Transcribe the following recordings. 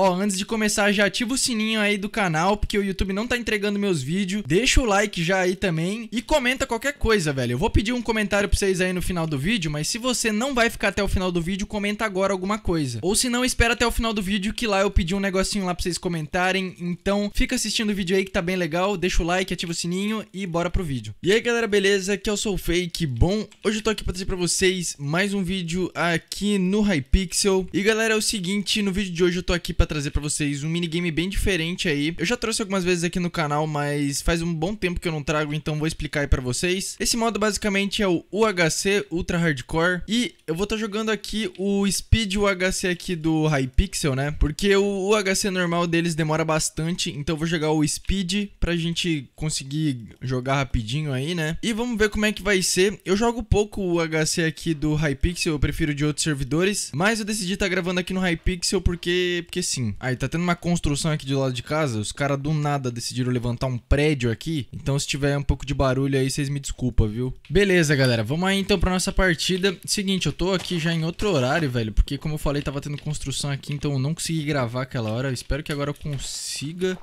Ó, antes de começar, já ativa o sininho aí do canal, porque o YouTube não tá entregando meus vídeos. Deixa o like já aí também e comenta qualquer coisa, velho. Eu vou pedir um comentário pra vocês aí no final do vídeo, mas se você não vai ficar até o final do vídeo, comenta agora alguma coisa. Ou se não, espera até o final do vídeo que lá eu pedi um negocinho lá pra vocês comentarem. Então, fica assistindo o vídeo aí que tá bem legal, deixa o like, ativa o sininho e bora pro vídeo. E aí, galera, beleza? Aqui eu é sou o Fake, bom? Hoje eu tô aqui pra trazer pra vocês mais um vídeo aqui no Hypixel. E galera, é o seguinte, no vídeo de hoje eu tô aqui pra trazer para vocês um minigame bem diferente aí. Eu já trouxe algumas vezes aqui no canal, mas faz um bom tempo que eu não trago, então vou explicar aí pra vocês. Esse modo basicamente é o UHC Ultra Hardcore e eu vou estar tá jogando aqui o Speed UHC aqui do Hypixel, né? Porque o UHC normal deles demora bastante, então eu vou jogar o Speed pra gente conseguir jogar rapidinho aí, né? E vamos ver como é que vai ser. Eu jogo pouco o UHC aqui do Hypixel, eu prefiro de outros servidores, mas eu decidi estar tá gravando aqui no Hypixel porque, porque sim, assim. Aí tá tendo uma construção aqui do lado de casa, os caras do nada decidiram levantar um prédio aqui. Então se tiver um pouco de barulho aí, vocês me desculpa, viu? Beleza, galera. Vamos aí então pra nossa partida. Seguinte, eu tô aqui já em outro horário, velho. Porque como eu falei, tava tendo construção aqui, então eu não consegui gravar aquela hora. Eu espero que agora eu consiga.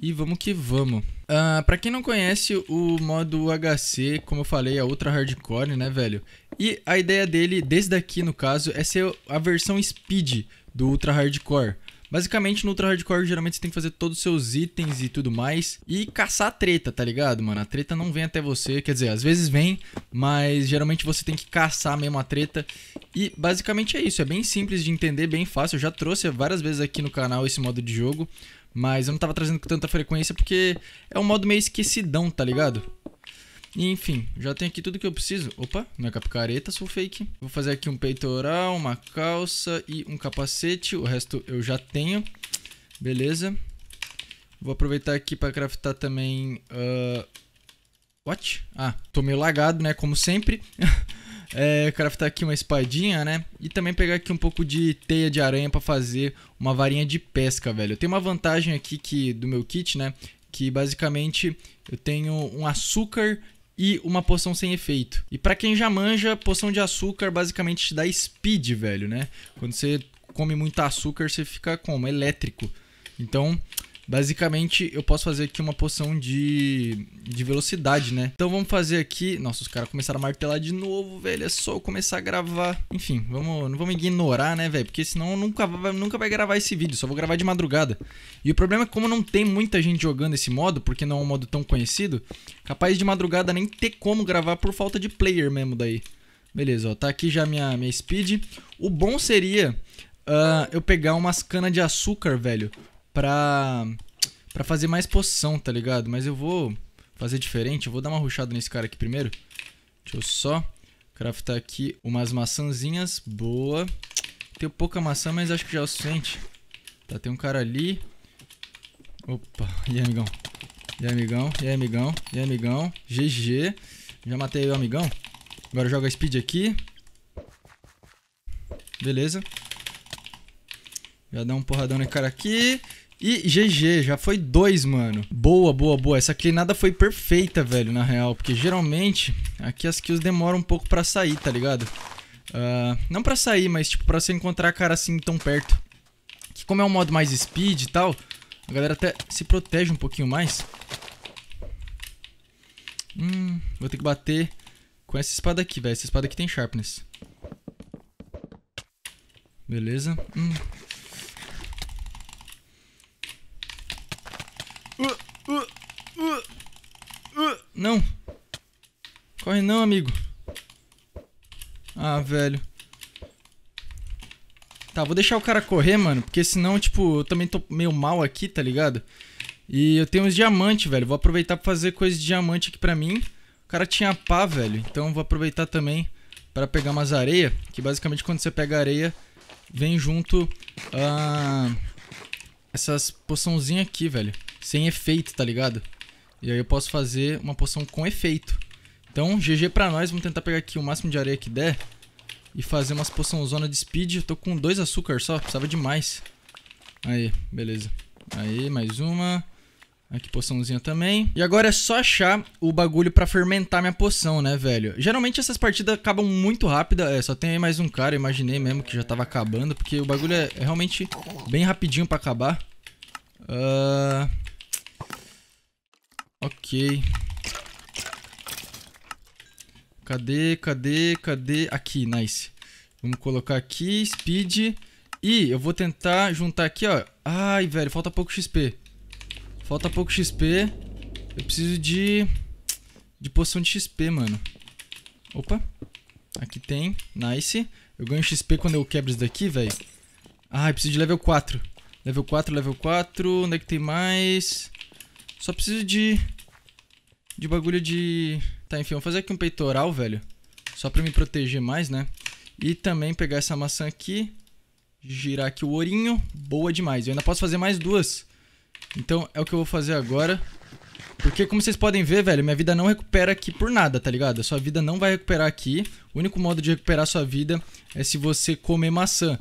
E vamos que vamos. Uh, pra quem não conhece o modo HC, como eu falei, é ultra hardcore, né, velho? E a ideia dele, desde aqui no caso, é ser a versão speed do ultra hardcore. Basicamente, no Ultra Hardcore, geralmente você tem que fazer todos os seus itens e tudo mais. E caçar a treta, tá ligado, mano? A treta não vem até você. Quer dizer, às vezes vem, mas geralmente você tem que caçar mesmo a treta. E basicamente é isso. É bem simples de entender, bem fácil. Eu já trouxe várias vezes aqui no canal esse modo de jogo. Mas eu não tava trazendo com tanta frequência porque é um modo meio esquecidão, tá ligado? enfim, já tenho aqui tudo que eu preciso. Opa, minha capicareta, sou fake. Vou fazer aqui um peitoral, uma calça e um capacete. O resto eu já tenho. Beleza. Vou aproveitar aqui para craftar também... Uh... Ah, What? Ah, tô meio lagado, né? Como sempre. é, craftar aqui uma espadinha, né? E também pegar aqui um pouco de teia de aranha para fazer uma varinha de pesca, velho. Eu tenho uma vantagem aqui que, do meu kit, né? Que basicamente eu tenho um açúcar e uma poção sem efeito. E para quem já manja, poção de açúcar basicamente te dá speed, velho, né? Quando você come muito açúcar, você fica como? Elétrico. Então, Basicamente, eu posso fazer aqui uma poção de, de velocidade, né? Então vamos fazer aqui... Nossa, os caras começaram a martelar de novo, velho. É só eu começar a gravar. Enfim, vamos, não vamos ignorar, né, velho? Porque senão eu nunca, nunca vai gravar esse vídeo. Só vou gravar de madrugada. E o problema é que como não tem muita gente jogando esse modo, porque não é um modo tão conhecido, capaz de madrugada nem ter como gravar por falta de player mesmo daí. Beleza, ó, tá aqui já minha, minha speed. O bom seria uh, eu pegar umas cana de açúcar, velho, pra, pra fazer mais poção, tá ligado? Mas eu vou fazer diferente. Eu vou dar uma ruxada nesse cara aqui primeiro. Deixa eu só craftar aqui umas maçãzinhas. Boa. Tenho pouca maçã, mas acho que já é o suficiente. Tá, tem um cara ali. Opa, e aí, amigão? E aí, amigão? E aí, amigão? E aí, amigão? GG. Já matei o amigão. Agora joga speed aqui. Beleza. Já dá um porradão no cara aqui. E GG, já foi dois, mano. Boa, boa, boa. Essa clinada foi perfeita, velho, na real. Porque geralmente, aqui as kills demoram um pouco pra sair, tá ligado? Uh, não pra sair, mas tipo, pra você encontrar cara assim tão perto. Que como é um modo mais speed e tal, a galera até se protege um pouquinho mais. Hum, vou ter que bater com essa espada aqui, velho. Essa espada aqui tem sharpness. Beleza. Hum, Não. Corre não, amigo. Ah, velho. Tá, vou deixar o cara correr, mano, porque senão, tipo, eu também tô meio mal aqui, tá ligado? E eu tenho uns diamantes, velho. Vou aproveitar pra fazer coisa de diamante aqui pra mim. O cara tinha pá, velho. Então vou aproveitar também pra pegar umas areia. Que basicamente quando você pega areia, vem junto ah, essas poçãozinhas aqui, velho sem efeito, tá ligado? E aí eu posso fazer uma poção com efeito. Então, GG pra nós. Vamos tentar pegar aqui o máximo de areia que der. E fazer umas poçãozona de speed. Eu tô com dois açúcar só. Precisava demais. Aí, beleza. Aí, mais uma. Aqui poçãozinha também. E agora é só achar o bagulho pra fermentar minha poção, né, velho? Geralmente essas partidas acabam muito rápido É, só tem aí mais um cara. Imaginei mesmo que já tava acabando. Porque o bagulho é, é realmente bem rapidinho pra acabar. Ahn... Uh... Ok. Cadê, cadê, cadê? Aqui, nice. Vamos colocar aqui, speed. E eu vou tentar juntar aqui, ó. Ai, velho, falta pouco XP. Falta pouco XP. Eu preciso de... De poção de XP, mano. Opa. Aqui tem. Nice. Eu ganho XP quando eu quebro isso daqui, velho. Ai, preciso de level 4. Level 4, level 4. Onde é que tem mais? Só preciso de de bagulho de. Tá, enfim, vou fazer aqui um peitoral, velho. Só pra me proteger mais, né? E também pegar essa maçã aqui. Girar aqui o ourinho. Boa demais. Eu ainda posso fazer mais duas. Então é o que eu vou fazer agora. Porque como vocês podem ver, velho, minha vida não recupera aqui por nada, tá ligado? A sua vida não vai recuperar aqui. O único modo de recuperar a sua vida é se você comer maçã.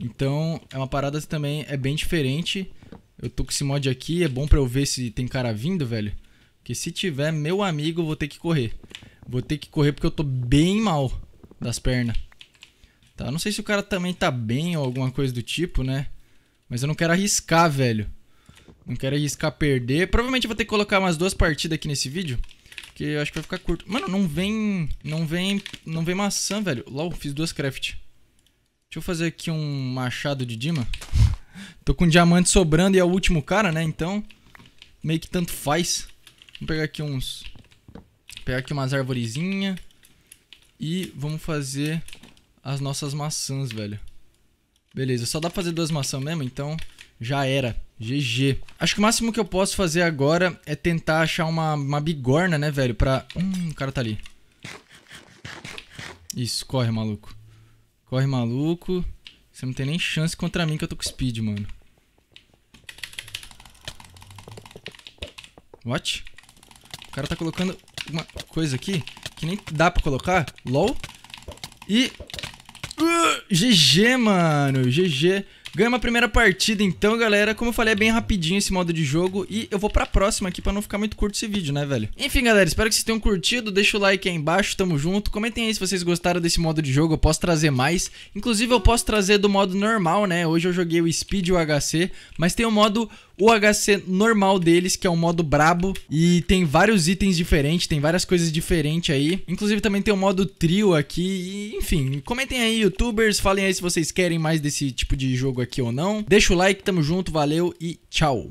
Então é uma parada que também é bem diferente. Eu tô com esse mod aqui, é bom pra eu ver se tem cara vindo, velho. Que se tiver, meu amigo, vou ter que correr. Vou ter que correr porque eu tô bem mal das pernas. Tá? Não sei se o cara também tá bem ou alguma coisa do tipo, né? Mas eu não quero arriscar, velho. Não quero arriscar perder. Provavelmente eu vou ter que colocar umas duas partidas aqui nesse vídeo. Porque eu acho que vai ficar curto. Mano, não vem. Não vem. Não vem maçã, velho. LOL, fiz duas craft. Deixa eu fazer aqui um machado de Dima. Tô com um diamante sobrando e é o último cara, né? Então. Meio que tanto faz. Vamos pegar aqui uns... Pegar aqui umas arvorezinha E vamos fazer as nossas maçãs, velho. Beleza, só dá pra fazer duas maçãs mesmo, então já era. GG. Acho que o máximo que eu posso fazer agora é tentar achar uma, uma bigorna, né, velho? Pra... Hum, o cara tá ali. Isso, corre, maluco. Corre, maluco. Você não tem nem chance contra mim que eu tô com speed, mano. What? O cara tá colocando uma coisa aqui que nem dá pra colocar. LOL. E... Uh, GG, mano. GG. Ganha uma primeira partida então, galera. Como eu falei, é bem rapidinho esse modo de jogo. E eu vou pra próxima aqui pra não ficar muito curto esse vídeo, né, velho? Enfim, galera, espero que vocês tenham curtido. Deixa o like aí embaixo, tamo junto. Comentem aí se vocês gostaram desse modo de jogo, eu posso trazer mais. Inclusive, eu posso trazer do modo normal, né? Hoje eu joguei o Speed e o HC, mas tem o modo o HC normal deles, que é um modo brabo. E tem vários itens diferentes, tem várias coisas diferentes aí. Inclusive também tem o modo trio aqui. E, enfim, comentem aí, youtubers, falem aí se vocês querem mais desse tipo de jogo aqui ou não. Deixa o like, tamo junto, valeu e tchau.